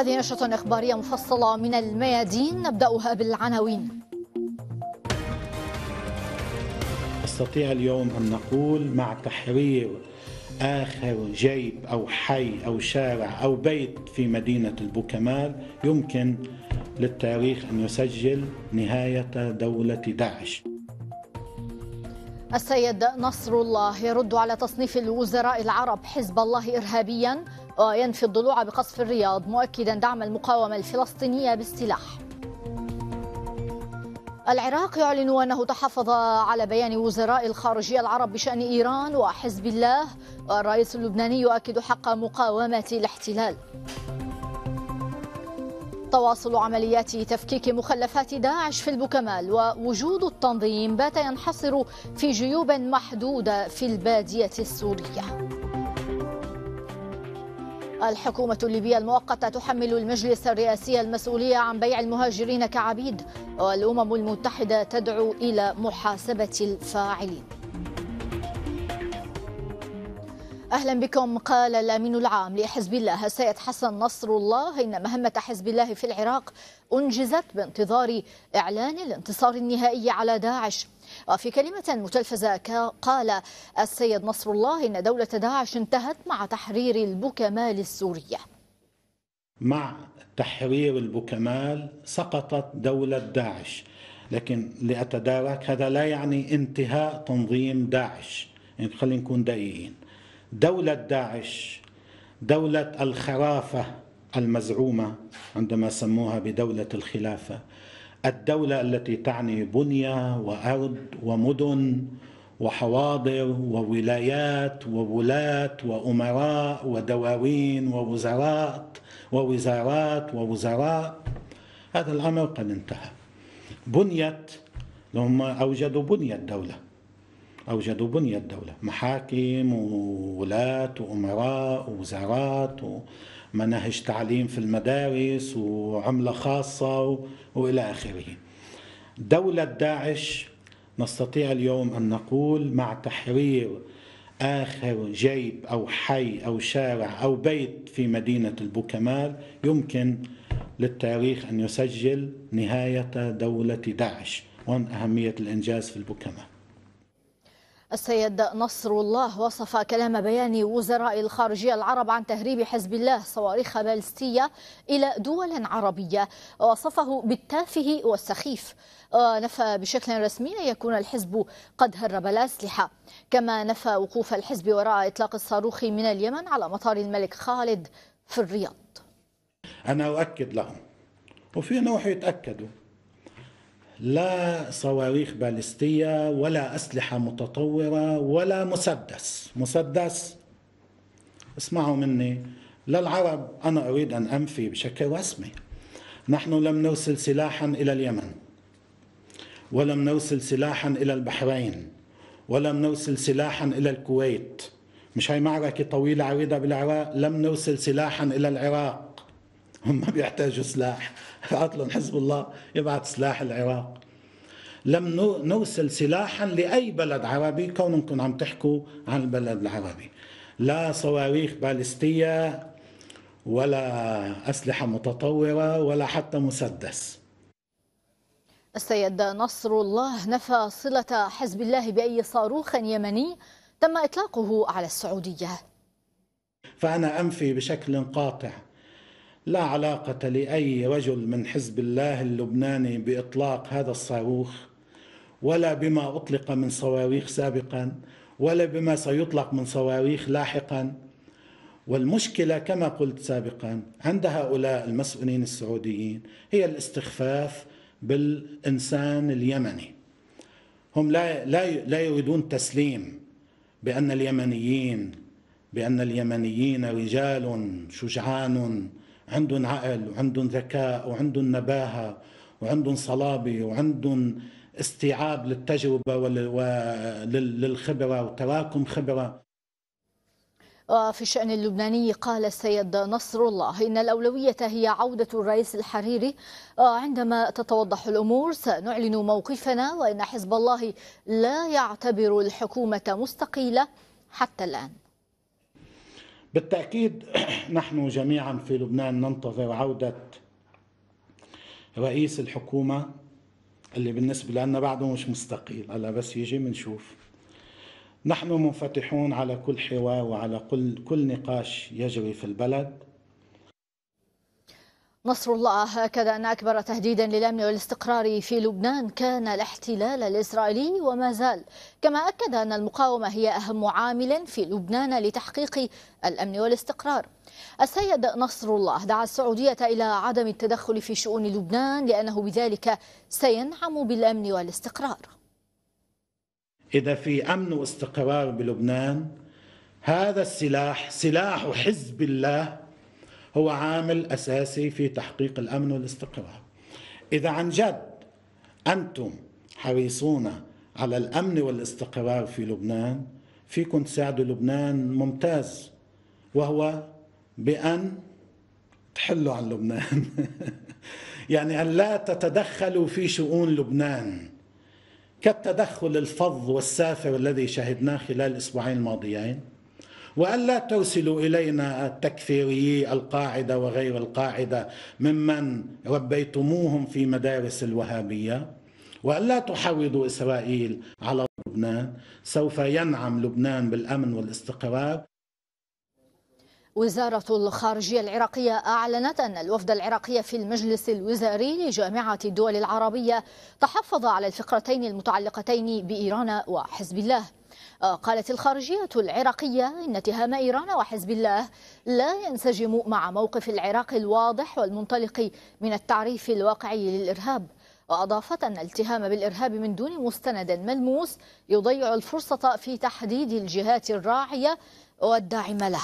هذه نشرة إخبارية مفصلة من الميادين نبدأها بالعناوين نستطيع اليوم أن نقول مع تحرير آخر جيب أو حي أو شارع أو بيت في مدينة البوكمال يمكن للتاريخ أن يسجل نهاية دولة داعش السيد نصر الله يرد على تصنيف الوزراء العرب حزب الله إرهابيا وينفي الضلوع بقصف الرياض مؤكدا دعم المقاومة الفلسطينية بالسلاح العراق يعلن أنه تحفظ على بيان وزراء الخارجية العرب بشأن إيران وحزب الله والرئيس اللبناني يؤكد حق مقاومة الاحتلال تواصل عمليات تفكيك مخلفات داعش في البكمال ووجود التنظيم بات ينحصر في جيوب محدودة في البادية السورية الحكومة الليبية المؤقتة تحمل المجلس الرئاسي المسؤولية عن بيع المهاجرين كعبيد والأمم المتحدة تدعو إلى محاسبة الفاعلين اهلا بكم قال الامين العام لحزب الله السيد حسن نصر الله ان مهمه حزب الله في العراق انجزت بانتظار اعلان الانتصار النهائي على داعش وفي كلمة متلفزة قال السيد نصر الله إن دولة داعش انتهت مع تحرير البوكمال السورية مع تحرير البوكمال سقطت دولة داعش لكن لأتدارك هذا لا يعني انتهاء تنظيم داعش يعني خلينا نكون دقيقين دولة داعش دولة الخرافة المزعومة عندما سموها بدولة الخلافة الدولة التي تعني بنية وأرض ومدن وحواضر وولايات وولاة وأمراء ودواوين ووزراء ووزارات ووزراء هذا الأمر قد انتهى بنيت هم أوجدوا بنية الدولة أوجدوا بنية الدولة محاكم وولاة وأمراء ووزارات و... مناهج تعليم في المدارس وعملة خاصة وإلى آخره دولة داعش نستطيع اليوم أن نقول مع تحرير آخر جيب أو حي أو شارع أو بيت في مدينة البوكمال يمكن للتاريخ أن يسجل نهاية دولة داعش وأن أهمية الإنجاز في البوكمال السيد نصر الله وصف كلام بيان وزراء الخارجية العرب عن تهريب حزب الله صواريخ بالستية إلى دول عربية وصفه بالتافه والسخيف آه، نفى بشكل رسمي أن يكون الحزب قد هرب الأسلحة كما نفى وقوف الحزب وراء إطلاق الصاروخ من اليمن على مطار الملك خالد في الرياض أنا أؤكد لهم وفينا نوحي يتأكدوا لا صواريخ بالستية ولا أسلحة متطورة ولا مسدس مسدس اسمعوا مني للعرب أنا أريد أن أنفي بشكل رسمي نحن لم نرسل سلاحا إلى اليمن ولم نرسل سلاحا إلى البحرين ولم نرسل سلاحا إلى الكويت مش هي معركة طويلة عريضة بالعراق لم نرسل سلاحا إلى العراق هم بيحتاجوا سلاح عطلهم حزب الله يبعث سلاح العراق لم نرسل سلاحا لأي بلد عربي كونكم عم تحكوا عن البلد العربي لا صواريخ باليستية ولا أسلحة متطورة ولا حتى مسدس السيد نصر الله نفى صلة حزب الله بأي صاروخ يمني تم إطلاقه على السعودية فأنا أنفي بشكل قاطع لا علاقة لأي رجل من حزب الله اللبناني بإطلاق هذا الصاروخ ولا بما أطلق من صواريخ سابقا ولا بما سيطلق من صواريخ لاحقا والمشكلة كما قلت سابقا عند هؤلاء المسؤولين السعوديين هي الاستخفاف بالإنسان اليمني هم لا, لا, لا يريدون تسليم بأن اليمنيين بأن اليمنيين رجال شجعان عندهم عقل وعندهم ذكاء وعندهم نباهة وعندهم صلابة وعندهم استيعاب للتجربة وللخبرة وتراكم خبرة وفي آه، الشأن اللبناني قال السيد نصر الله إن الأولوية هي عودة الرئيس الحريري آه، عندما تتوضح الأمور سنعلن موقفنا وإن حزب الله لا يعتبر الحكومة مستقيلة حتى الآن بالتأكيد نحن جميعا في لبنان ننتظر عودة رئيس الحكومة اللي بالنسبة لنا بعده مش مستقيل هلا بس يجي منشوف نحن منفتحون على كل حوار وعلى كل كل نقاش يجري في البلد نصر الله هكذا أن أكبر تهديدا للأمن والاستقرار في لبنان كان الاحتلال الإسرائيلي وما زال كما أكد أن المقاومة هي أهم عامل في لبنان لتحقيق الأمن والاستقرار السيد نصر الله دعا السعودية إلى عدم التدخل في شؤون لبنان لأنه بذلك سينعم بالأمن والاستقرار إذا في أمن واستقرار بلبنان هذا السلاح سلاح حزب الله هو عامل أساسي في تحقيق الأمن والاستقرار إذا عن جد أنتم حريصون على الأمن والاستقرار في لبنان فيكم تساعدوا لبنان ممتاز وهو بأن تحلوا عن لبنان يعني أن لا تتدخلوا في شؤون لبنان كالتدخل الفظ والسافر الذي شهدناه خلال الأسبوعين الماضيين والا توصلوا الينا التكفيري القاعده وغير القاعده ممن ربيتموهم في مدارس الوهابيه والا تحوضوا اسرائيل على لبنان سوف ينعم لبنان بالامن والاستقرار وزارة الخارجية العراقية أعلنت أن الوفد العراقي في المجلس الوزاري لجامعة الدول العربية تحفظ على الفقرتين المتعلقتين بإيران وحزب الله آه، قالت الخارجية العراقية إن اتهام إيران وحزب الله لا ينسجم مع موقف العراق الواضح والمنطلق من التعريف الواقعي للإرهاب وأضافت أن الاتهام بالإرهاب من دون مستند ملموس يضيع الفرصة في تحديد الجهات الراعية والداعمة له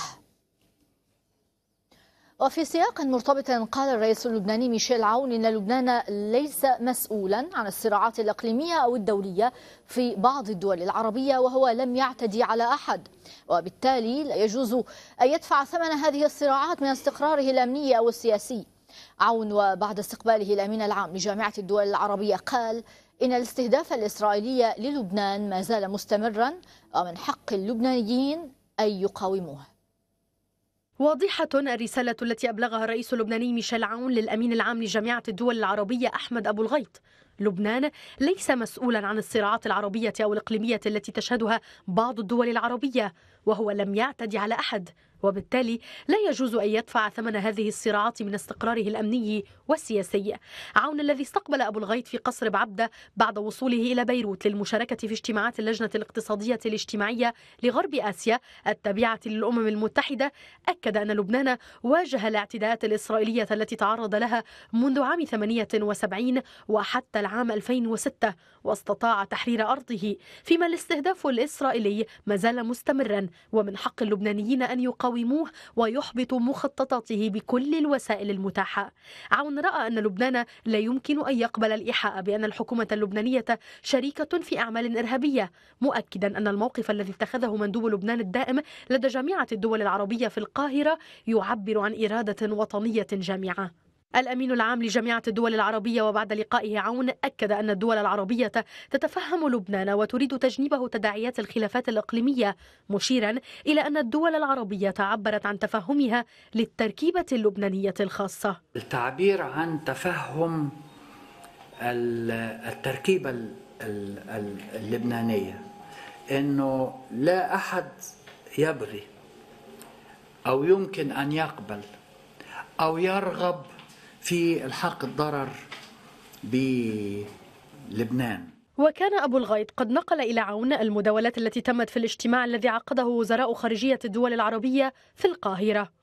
وفي سياق مرتبط قال الرئيس اللبناني ميشيل عون ان لبنان ليس مسؤولا عن الصراعات الاقليميه او الدوليه في بعض الدول العربيه وهو لم يعتدي على احد وبالتالي لا يجوز ان يدفع ثمن هذه الصراعات من استقراره الامني او السياسي. عون وبعد استقباله الامين العام لجامعه الدول العربيه قال إن الاستهداف الإسرائيلي للبنان ما زال مستمرا ومن حق اللبنانيين أن يقاوموه واضحة الرسالة التي أبلغها الرئيس اللبناني ميشيل عون للأمين العام لجامعة الدول العربية أحمد أبو الغيط لبنان ليس مسؤولا عن الصراعات العربية أو الإقليمية التي تشهدها بعض الدول العربية وهو لم يعتدي على أحد وبالتالي لا يجوز أن يدفع ثمن هذه الصراعات من استقراره الأمني والسياسي عون الذي استقبل أبو الغيط في قصر بعبدة بعد وصوله إلى بيروت للمشاركة في اجتماعات اللجنة الاقتصادية الاجتماعية لغرب آسيا التابعة للأمم المتحدة أكد أن لبنان واجه الاعتداءات الإسرائيلية التي تعرض لها منذ عام 78 وحتى احتل عام 2006 واستطاع تحرير أرضه فيما الاستهداف الإسرائيلي ما زال مستمرا ومن حق اللبنانيين أن يقاوموه ويحبطوا مخططاته بكل الوسائل المتاحة عون رأى أن لبنان لا يمكن أن يقبل الإيحاء بأن الحكومة اللبنانية شريكة في أعمال إرهابية مؤكدا أن الموقف الذي اتخذه مندوب لبنان الدائم لدى جامعة الدول العربية في القاهرة يعبر عن إرادة وطنية جامعة الأمين العام لجامعة الدول العربية وبعد لقائه عون أكد أن الدول العربية تتفهم لبنان وتريد تجنيبه تداعيات الخلافات الإقليمية مشيرا إلى أن الدول العربية عبرت عن تفهمها للتركيبة اللبنانية الخاصة التعبير عن تفهم التركيبة اللبنانية أنه لا أحد يبغي أو يمكن أن يقبل أو يرغب في الحاق الضرر بلبنان وكان أبو الغيط قد نقل إلى عون المداولات التي تمت في الاجتماع الذي عقده وزراء خارجية الدول العربية في القاهرة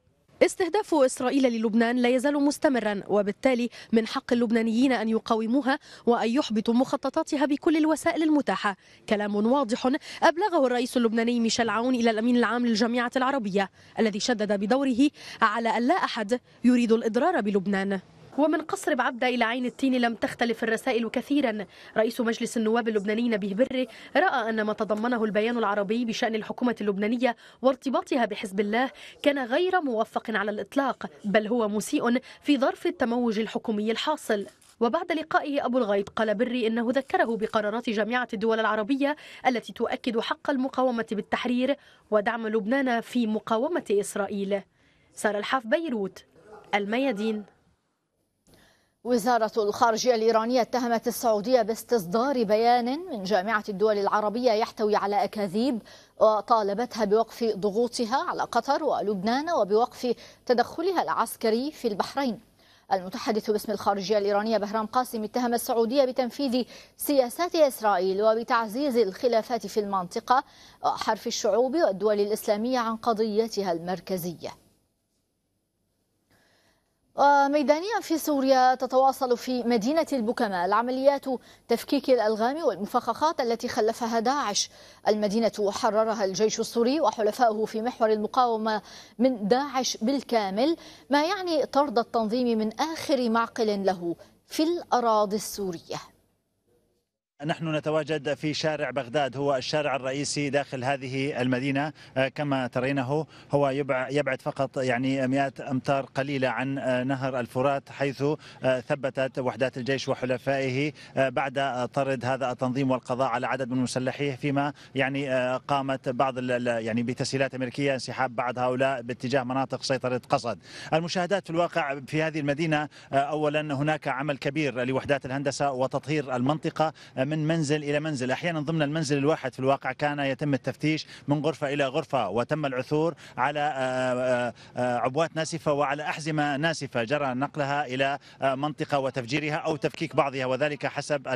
استهداف إسرائيل للبنان لا يزال مستمرا وبالتالي من حق اللبنانيين أن يقاوموها وأن يحبطوا مخططاتها بكل الوسائل المتاحة كلام واضح أبلغه الرئيس اللبناني ميشيل عون إلى الأمين العام للجامعة العربية الذي شدد بدوره على أن لا أحد يريد الإضرار بلبنان ومن قصر بعبدة إلى عين التين لم تختلف الرسائل كثيرا رئيس مجلس النواب اللبناني نبيه بري رأى أن ما تضمنه البيان العربي بشأن الحكومة اللبنانية وارتباطها بحزب الله كان غير موفق على الإطلاق بل هو مسيء في ظرف التموج الحكومي الحاصل وبعد لقائه أبو الغيط قال بري إنه ذكره بقرارات جامعة الدول العربية التي تؤكد حق المقاومة بالتحرير ودعم لبنان في مقاومة إسرائيل سارة الحاف بيروت الميادين وزارة الخارجية الإيرانية اتهمت السعودية باستصدار بيان من جامعة الدول العربية يحتوي على أكاذيب وطالبتها بوقف ضغوطها على قطر ولبنان وبوقف تدخلها العسكري في البحرين المتحدث باسم الخارجية الإيرانية بهرام قاسم اتهم السعودية بتنفيذ سياسات إسرائيل وبتعزيز الخلافات في المنطقة وحرف الشعوب والدول الإسلامية عن قضيتها المركزية وميدانيا في سوريا تتواصل في مدينة البكمال عمليات تفكيك الألغام والمفخخات التي خلفها داعش المدينة حررها الجيش السوري وحلفائه في محور المقاومة من داعش بالكامل ما يعني طرد التنظيم من آخر معقل له في الأراضي السورية نحن نتواجد في شارع بغداد هو الشارع الرئيسي داخل هذه المدينة آه، كما ترينه هو يبعد فقط يعني مئات أمتار قليلة عن آه، نهر الفرات حيث آه، ثبتت وحدات الجيش وحلفائه بعد طرد هذا التنظيم والقضاء على عدد من مسلحيه فيما يعني قامت بعض يعني بتسهيلات أمريكية انسحاب بعض هؤلاء باتجاه مناطق سيطرة قصد المشاهدات في الواقع في هذه المدينة أولا هناك عمل كبير لوحدات الهندسة وتطهير المنطقة من من منزل إلى منزل أحيانا ضمن المنزل الواحد في الواقع كان يتم التفتيش من غرفة إلى غرفة وتم العثور على عبوات آه، آه، آه، ناسفة وعلى أحزمة ناسفة جرى نقلها إلى منطقة وتفجيرها أو تفكيك بعضها وذلك حسب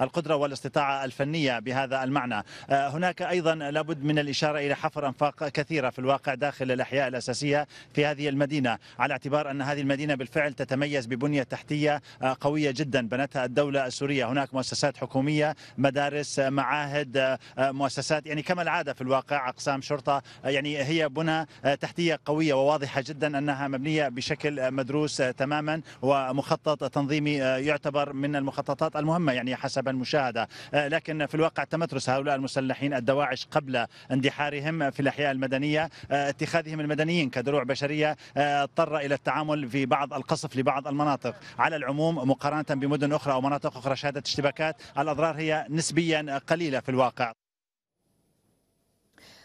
القدرة والاستطاعة الفنية بهذا المعنى هناك أيضا لابد من الإشارة إلى حفر أنفاق كثيرة في الواقع داخل الأحياء الأساسية في هذه المدينة على اعتبار أن هذه المدينة بالفعل تتميز ببنية تحتية قوية جدا بنتها الدولة السورية هناك مؤسسات حكومية حكوميه مدارس معاهد مؤسسات يعني كما العاده في الواقع اقسام شرطه يعني هي بنى تحتيه قويه وواضحه جدا انها مبنيه بشكل مدروس تماما ومخطط تنظيمي يعتبر من المخططات المهمه يعني حسب المشاهده لكن في الواقع تمترس هؤلاء المسلحين الدواعش قبل اندحارهم في الاحياء المدنيه اتخاذهم المدنيين كدروع بشريه اضطر الى التعامل في بعض القصف لبعض المناطق على العموم مقارنه بمدن اخرى او مناطق اخرى شهدت اشتباكات الأضرار هي نسبيا قليلة في الواقع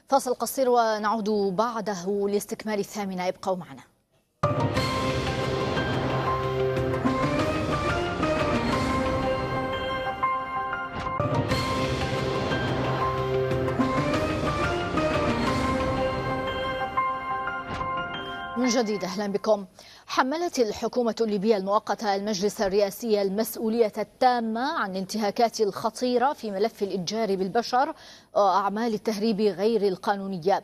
فاصل قصير ونعود بعده لاستكمال الثامنة ابقوا معنا من جديد اهلا بكم حملت الحكومة الليبية المؤقتة المجلس الرئاسي المسؤولية التامة عن الانتهاكات الخطيرة في ملف الإتجار بالبشر وأعمال التهريب غير القانونية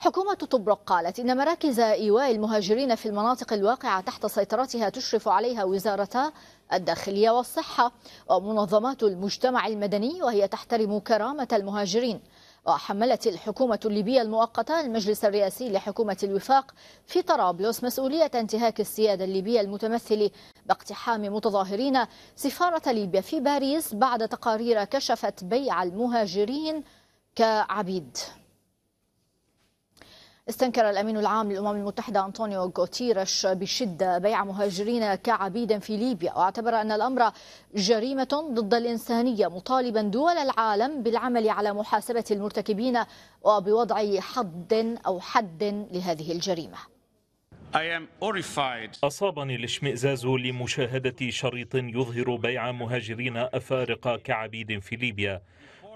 حكومة طبرق قالت إن مراكز إيواء المهاجرين في المناطق الواقعة تحت سيطرتها تشرف عليها وزارة الداخلية والصحة ومنظمات المجتمع المدني وهي تحترم كرامة المهاجرين وحملت الحكومة الليبية المؤقتة المجلس الرئاسي لحكومة الوفاق في طرابلس مسؤولية انتهاك السيادة الليبية المتمثل باقتحام متظاهرين سفارة ليبيا في باريس بعد تقارير كشفت بيع المهاجرين كعبيد استنكر الأمين العام للأمم المتحدة أنطونيو غوتيرش بشدة بيع مهاجرين كعبيد في ليبيا واعتبر أن الأمر جريمة ضد الإنسانية مطالبا دول العالم بالعمل على محاسبة المرتكبين وبوضع حد أو حد لهذه الجريمة أصابني الاشمئزاز لمشاهدة شريط يظهر بيع مهاجرين أفارقة كعبيد في ليبيا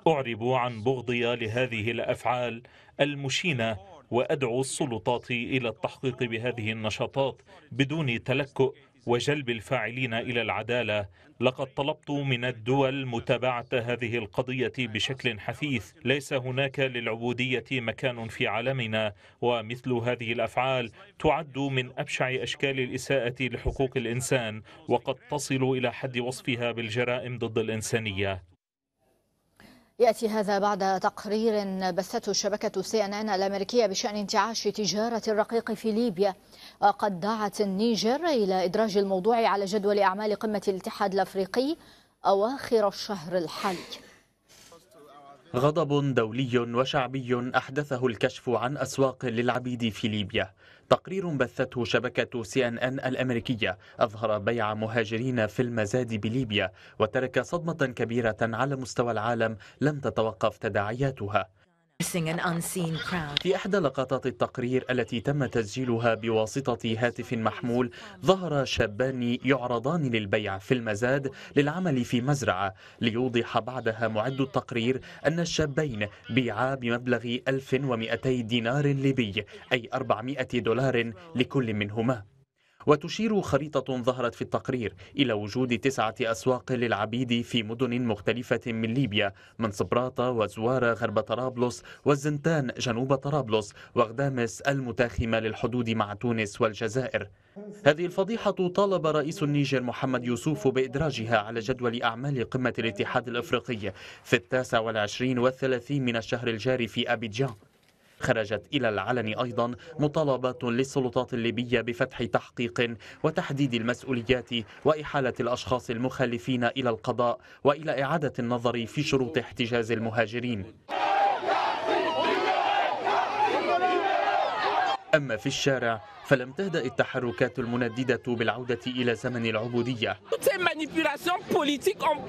أعرب عن بغضي لهذه الأفعال المشينة وأدعو السلطات إلى التحقيق بهذه النشاطات بدون تلكؤ وجلب الفاعلين إلى العدالة لقد طلبت من الدول متابعة هذه القضية بشكل حثيث ليس هناك للعبودية مكان في عالمنا ومثل هذه الأفعال تعد من أبشع أشكال الإساءة لحقوق الإنسان وقد تصل إلى حد وصفها بالجرائم ضد الإنسانية يأتي هذا بعد تقرير بثته شبكة سي ان ان الأمريكية بشأن انتعاش تجارة الرقيق في ليبيا وقد دعت النيجر إلى إدراج الموضوع على جدول أعمال قمة الاتحاد الأفريقي أواخر الشهر الحالي غضب دولي وشعبي أحدثه الكشف عن أسواق للعبيد في ليبيا تقرير بثته شبكة سي ان ان الأمريكية أظهر بيع مهاجرين في المزاد بليبيا وترك صدمة كبيرة على مستوى العالم لم تتوقف تداعياتها في إحدى لقطات التقرير التي تم تسجيلها بواسطة هاتف محمول ظهر شابان يعرضان للبيع في المزاد للعمل في مزرعة ليوضح بعدها معد التقرير أن الشابين بيعا بمبلغ 1200 دينار ليبي أي 400 دولار لكل منهما وتشير خريطة ظهرت في التقرير إلى وجود تسعة أسواق للعبيد في مدن مختلفة من ليبيا من صبراطة وزوارة غرب طرابلس والزنتان جنوب طرابلس وغدامس المتاخمة للحدود مع تونس والجزائر هذه الفضيحة طالب رئيس النيجر محمد يوسف بإدراجها على جدول أعمال قمة الاتحاد الإفريقي في التاسع والعشرين والثلاثين من الشهر الجاري في أبيجان خرجت إلى العلن أيضا مطالبات للسلطات الليبية بفتح تحقيق وتحديد المسؤوليات وإحالة الأشخاص المخالفين إلى القضاء وإلى إعادة النظر في شروط احتجاز المهاجرين أما في الشارع فلم تهدأ التحركات المنددة بالعودة إلى زمن العبودية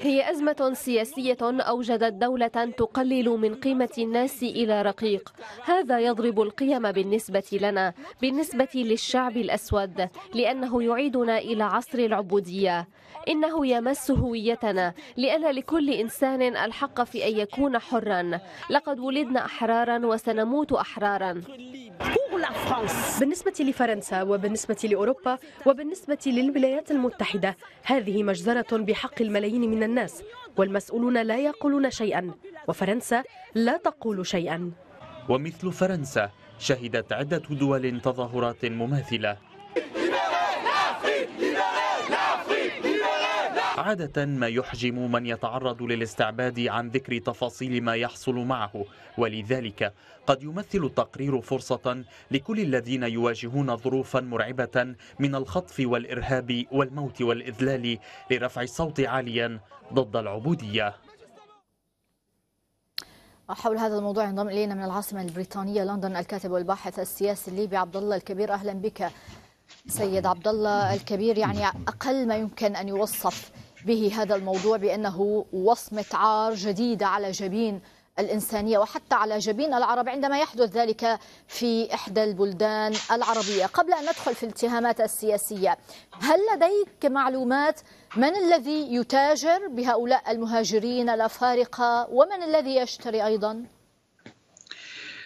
هي أزمة سياسية أوجدت دولة تقلل من قيمة الناس إلى رقيق هذا يضرب القيم بالنسبة لنا بالنسبة للشعب الأسود لأنه يعيدنا إلى عصر العبودية إنه يمس هويتنا لأن لكل إنسان الحق في أن يكون حرا لقد ولدنا أحرارا وسنموت أحرارا بالنسبة لفرنسا وبالنسبة لأوروبا وبالنسبة للولايات المتحدة هذه مجزرة بحق الملايين من الناس والمسؤولون لا يقولون شيئا وفرنسا لا تقول شيئا ومثل فرنسا شهدت عدة دول تظاهرات مماثلة عادة ما يحجم من يتعرض للاستعباد عن ذكر تفاصيل ما يحصل معه ولذلك قد يمثل التقرير فرصة لكل الذين يواجهون ظروفا مرعبة من الخطف والإرهاب والموت والإذلال لرفع الصوت عاليا ضد العبودية حول هذا الموضوع ينضم الينا من العاصمه البريطانيه لندن الكاتب والباحث السياسي الليبي عبد الله الكبير اهلا بك سيد عبد الله الكبير يعني اقل ما يمكن ان يوصف به هذا الموضوع بأنه وصمة عار جديدة على جبين الإنسانية وحتى على جبين العرب عندما يحدث ذلك في إحدى البلدان العربية قبل أن ندخل في الاتهامات السياسية هل لديك معلومات من الذي يتاجر بهؤلاء المهاجرين الأفارقة ومن الذي يشتري أيضاً؟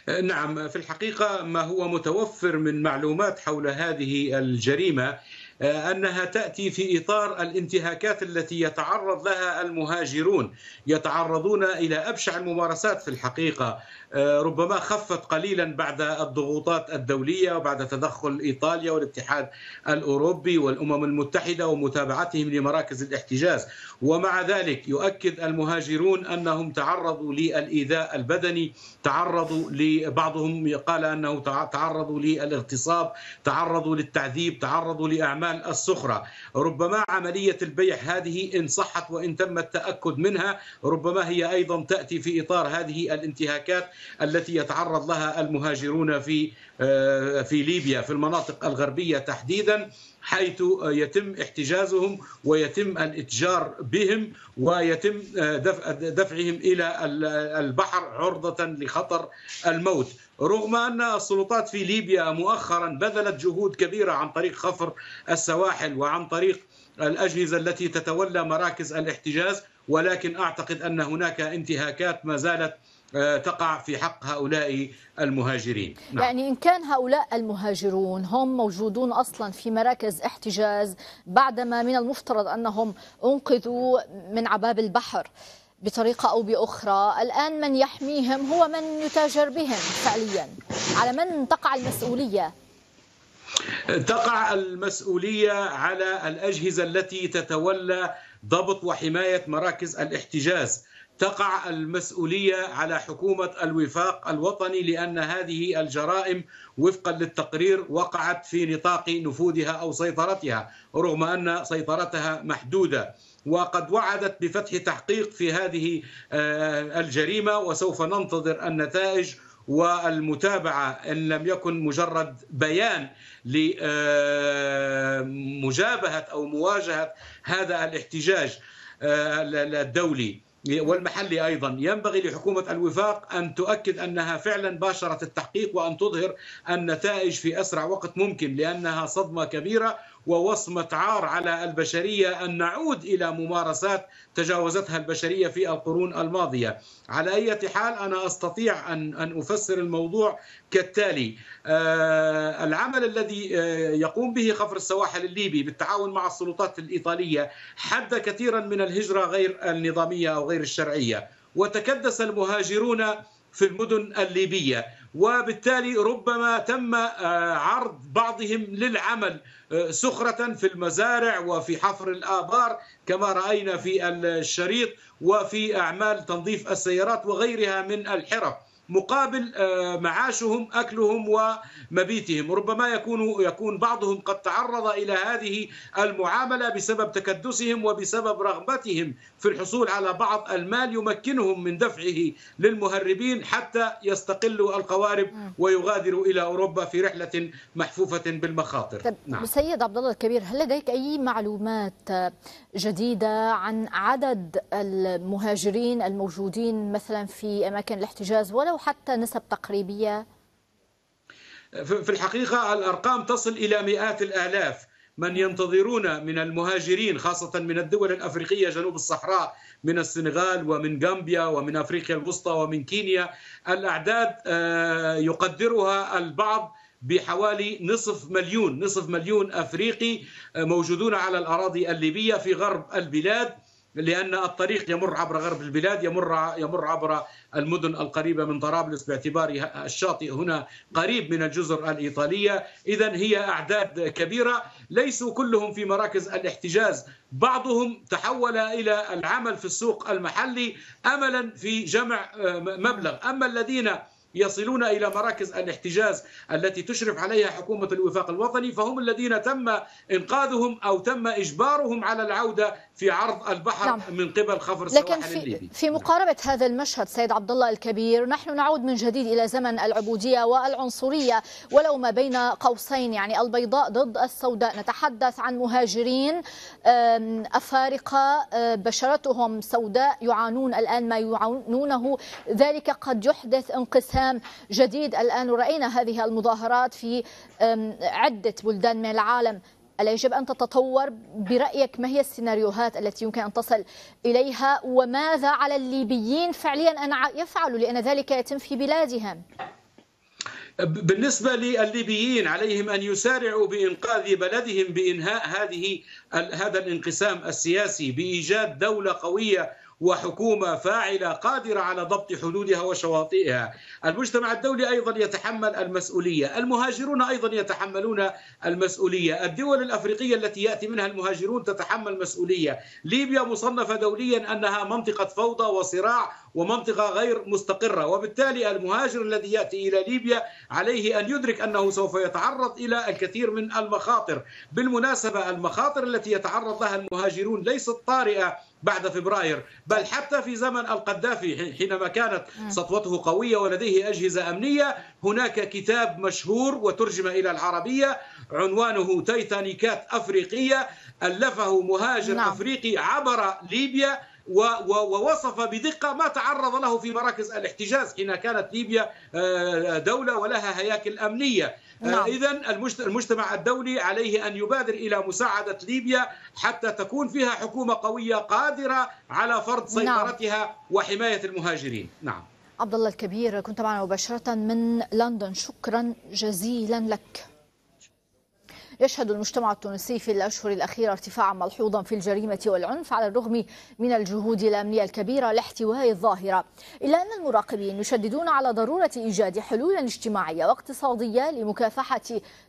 أه، نعم في الحقيقة ما هو متوفر من معلومات حول هذه الجريمة آه، أنها تأتي في إطار الانتهاكات التي يتعرض لها المهاجرون يتعرضون إلى أبشع الممارسات في الحقيقة آه، ربما خفت قليلا بعد الضغوطات الدولية وبعد تدخل إيطاليا والاتحاد الأوروبي والأمم المتحدة ومتابعتهم لمراكز الاحتجاز ومع ذلك يؤكد المهاجرون أنهم تعرضوا للإيذاء البدني تعرضوا لبعضهم قال أنه تعرضوا للاغتصاب تعرضوا للتعذيب تعرضوا لأعمال الآن الصخرة ربما عملية البيع هذه إن صحت وإن تم التأكد منها ربما هي أيضا تأتي في إطار هذه الانتهاكات التي يتعرض لها المهاجرون في آه، في ليبيا في المناطق الغربية تحديدا حيث آه، يتم احتجازهم ويتم الاتجار بهم ويتم آه، دفعهم الى البحر عرضه لخطر الموت رغم ان السلطات في ليبيا مؤخرا بذلت جهود كبيره عن طريق خفر السواحل وعن طريق الاجهزه التي تتولى مراكز الاحتجاز ولكن اعتقد ان هناك انتهاكات ما زالت آه، تقع في حق هؤلاء المهاجرين نعم. يعني إن كان هؤلاء المهاجرون هم موجودون أصلا في مراكز احتجاز بعدما من المفترض أنهم أنقذوا من عباب البحر بطريقة أو بأخرى الآن من يحميهم هو من يتاجر بهم فعليا على من تقع المسؤولية تقع المسؤولية على الأجهزة التي تتولى ضبط وحماية مراكز الاحتجاز تقع المسؤوليه على حكومه الوفاق الوطني لان هذه الجرائم وفقا للتقرير وقعت في نطاق نفوذها او سيطرتها رغم ان سيطرتها محدوده وقد وعدت بفتح تحقيق في هذه آه، الجريمه وسوف ننتظر النتائج والمتابعه ان لم يكن مجرد بيان لمجابهه آه، او مواجهه هذا الاحتجاج آه، الدولي والمحلي أيضا ينبغي لحكومة الوفاق أن تؤكد أنها فعلا باشرت التحقيق وأن تظهر النتائج في أسرع وقت ممكن لأنها صدمة كبيرة ووصمة عار على البشرية أن نعود إلى ممارسات تجاوزتها البشرية في القرون الماضية على أي حال أنا أستطيع أن, أن أفسر الموضوع كالتالي آه، العمل الذي آه، يقوم به خفر السواحل الليبي بالتعاون مع السلطات الإيطالية حد كثيرا من الهجرة غير النظامية أو غير الشرعية وتكدس المهاجرون في المدن الليبيه وبالتالي ربما تم آه، عرض بعضهم للعمل آه، سخرة في المزارع وفي حفر الآبار كما رأينا في الشريط وفي أعمال تنظيف السيارات وغيرها من الحرف مقابل آه، معاشهم اكلهم ومبيتهم ربما يكون يكون بعضهم قد تعرض الى هذه المعامله بسبب تكدسهم وبسبب رغبتهم في الحصول على بعض المال يمكنهم من دفعه للمهربين حتى يستقلوا القوارب ويغادروا الى اوروبا في رحله محفوفه بالمخاطر طيب نعم. سيد عبد الله الكبير هل لديك اي معلومات جديده عن عدد المهاجرين الموجودين مثلا في اماكن الاحتجاز ولا ولو حتى نسب تقريبية في الحقيقة الأرقام تصل إلى مئات الآلاف من ينتظرون من المهاجرين خاصة من الدول الأفريقية جنوب الصحراء من السنغال ومن غامبيا ومن أفريقيا الوسطى ومن كينيا الأعداد آه، يقدرها البعض بحوالي نصف مليون نصف مليون أفريقي آه، موجودون على الأراضي الليبية في غرب البلاد لان الطريق يمر عبر غرب البلاد يمر يمر عبر المدن القريبه من طرابلس باعتبار الشاطئ هنا قريب من الجزر الايطاليه، اذا هي اعداد كبيره ليسوا كلهم في مراكز الاحتجاز، بعضهم تحول الى العمل في السوق المحلي املا في جمع آه، مبلغ، اما الذين يصلون إلى مراكز الاحتجاز التي تشرف عليها حكومة الوفاق الوطني فهم الذين تم إنقاذهم أو تم إجبارهم على العودة في عرض البحر نعم. من قبل خفر لكن في, الليبي. في نعم. مقاربة هذا المشهد سيد عبد الله الكبير نحن نعود من جديد إلى زمن العبودية والعنصرية ولو ما بين قوسين يعني البيضاء ضد السوداء نتحدث عن مهاجرين أفارقة آه، بشرتهم سوداء يعانون الآن ما يعانونه ذلك قد يحدث انقسام كلام جديد الآن ورأينا هذه المظاهرات في عدة بلدان من العالم ألا يجب أن تتطور برأيك ما هي السيناريوهات التي يمكن أن تصل إليها وماذا على الليبيين فعليا أن يفعلوا لأن ذلك يتم في بلادهم بالنسبة للليبيين عليهم أن يسارعوا بإنقاذ بلدهم بإنهاء هذه هذا الانقسام السياسي بإيجاد دولة قوية وحكومه فاعله قادره على ضبط حدودها وشواطئها. المجتمع الدولي ايضا يتحمل المسؤوليه، المهاجرون ايضا يتحملون المسؤوليه، الدول الافريقيه التي ياتي منها المهاجرون تتحمل مسؤوليه، ليبيا مصنفه دوليا انها منطقه فوضى وصراع ومنطقة غير مستقرة وبالتالي المهاجر الذي يأتي إلى ليبيا عليه أن يدرك أنه سوف يتعرض إلى الكثير من المخاطر بالمناسبة المخاطر التي يتعرض لها المهاجرون ليست طارئة بعد فبراير بل حتى في زمن القذافي حينما كانت سطوته قوية ولديه أجهزة أمنية هناك كتاب مشهور وترجم إلى العربية عنوانه تيتانيكات أفريقية ألفه مهاجر نعم. أفريقي عبر ليبيا ووصف بدقة ما تعرض له في مراكز الاحتجاز حين كانت ليبيا آه، دولة ولها هياكل أمنية آه، نعم. إذا المجتمع الدولي عليه أن يبادر إلى مساعدة ليبيا حتى تكون فيها حكومة قوية قادرة على فرض نعم. سيطرتها وحماية المهاجرين نعم عبد الله الكبير كنت معنا مباشرة من لندن شكرا جزيلا لك يشهد المجتمع التونسي في الأشهر الأخيرة ارتفاعا ملحوظا في الجريمة والعنف على الرغم من الجهود الأمنية الكبيرة لاحتواء الظاهرة إلا أن المراقبين يشددون على ضرورة إيجاد حلول اجتماعية واقتصادية لمكافحة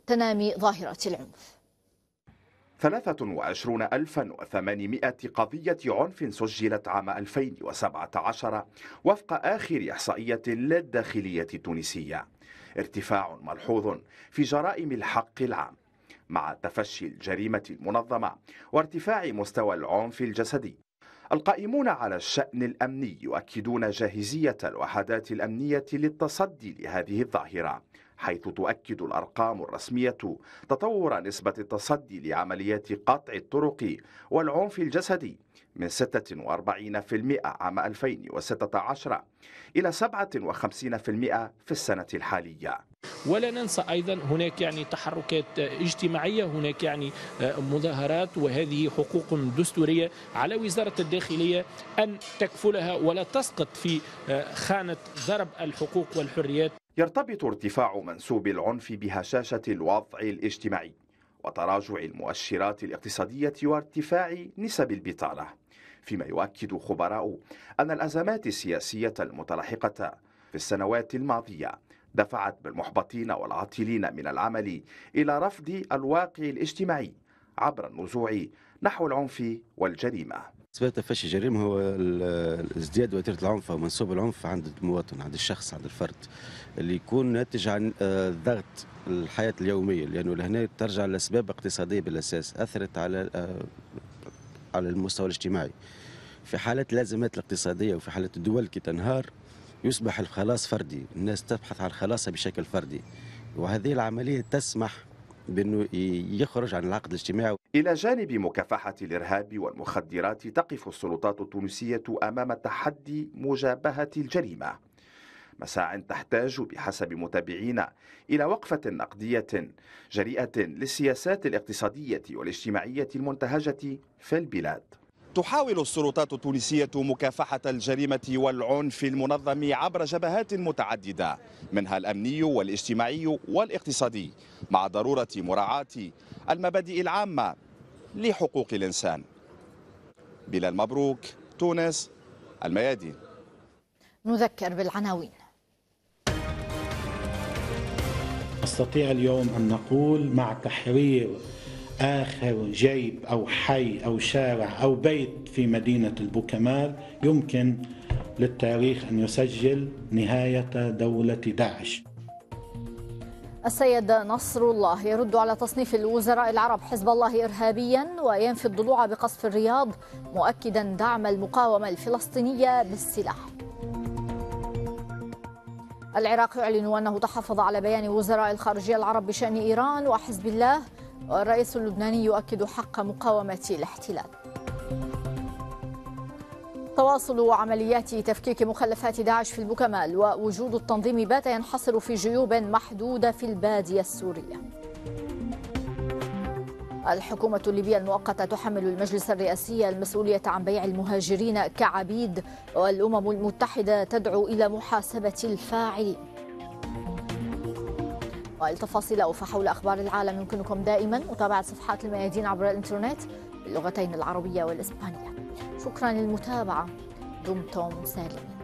تنامي ظاهرة العنف 23800 قضية عنف سجلت عام 2017 وفق آخر إحصائية للداخلية التونسية ارتفاع ملحوظ في جرائم الحق العام مع تفشي الجريمة المنظمة وارتفاع مستوى العنف الجسدي القائمون على الشأن الأمني يؤكدون جاهزية الوحدات الأمنية للتصدي لهذه الظاهرة حيث تؤكد الأرقام الرسمية تطور نسبة التصدي لعمليات قطع الطرق والعنف الجسدي من 46% عام 2016 إلى 57% في السنة الحالية ولا ننسى أيضا هناك يعني تحركات اجتماعية هناك يعني آه، مظاهرات وهذه حقوق دستورية على وزارة الداخلية أن تكفلها ولا تسقط في آه، خانة ضرب الحقوق والحريات يرتبط ارتفاع منسوب العنف بهشاشة الوضع الاجتماعي وتراجع المؤشرات الاقتصادية وارتفاع نسب البطالة فيما يؤكد خبراء أن الأزمات السياسية المتلاحقة في السنوات الماضية دفعت بالمحبطين والعاطلين من العمل إلى رفض الواقع الاجتماعي عبر النزوع نحو العنف والجريمة بالنسبه تفشي الجريمه هو الازدياد وتيره العنف او منسوب العنف عند المواطن عند الشخص عند الفرد اللي يكون ناتج عن آه، ضغط الحياه اليوميه لانه لهنا ترجع لاسباب اقتصاديه بالاساس اثرت على آه، على المستوى الاجتماعي في حاله الازمات الاقتصاديه وفي حاله الدول كي تنهار يصبح الخلاص فردي الناس تبحث عن خلاصها بشكل فردي وهذه العمليه تسمح بانه يخرج عن العقد الاجتماعي الى جانب مكافحه الارهاب والمخدرات تقف السلطات التونسيه امام تحدي مجابهه الجريمه مساع تحتاج بحسب متابعينا الى وقفه نقديه جريئه للسياسات الاقتصاديه والاجتماعيه المنتهجه في البلاد تحاول السلطات التونسية مكافحة الجريمة والعنف المنظم عبر جبهات متعددة منها الأمني والاجتماعي والاقتصادي مع ضرورة مراعاة المبادئ العامة لحقوق الإنسان بلال مبروك تونس الميادين نذكر بالعناوين نستطيع اليوم أن نقول مع تحرير آخر جيب أو حي أو شارع أو بيت في مدينة البوكمال يمكن للتاريخ أن يسجل نهاية دولة داعش السيد نصر الله يرد على تصنيف الوزراء العرب حزب الله إرهابيا وينفي الضلوع بقصف الرياض مؤكدا دعم المقاومة الفلسطينية بالسلاح العراق يعلن أنه تحفظ على بيان وزراء الخارجية العرب بشأن إيران وحزب الله والرئيس اللبناني يؤكد حق مقاومة الاحتلال تواصل عمليات تفكيك مخلفات داعش في البكمال ووجود التنظيم بات ينحصر في جيوب محدودة في البادية السورية الحكومة الليبية المؤقتة تحمل المجلس الرئاسي المسؤولية عن بيع المهاجرين كعبيد والأمم المتحدة تدعو إلى محاسبة الفاعلين ولتفاصيل فحول أخبار العالم يمكنكم دائما متابعة صفحات الميادين عبر الإنترنت باللغتين العربية والإسبانية شكرا للمتابعة دمتم سالمين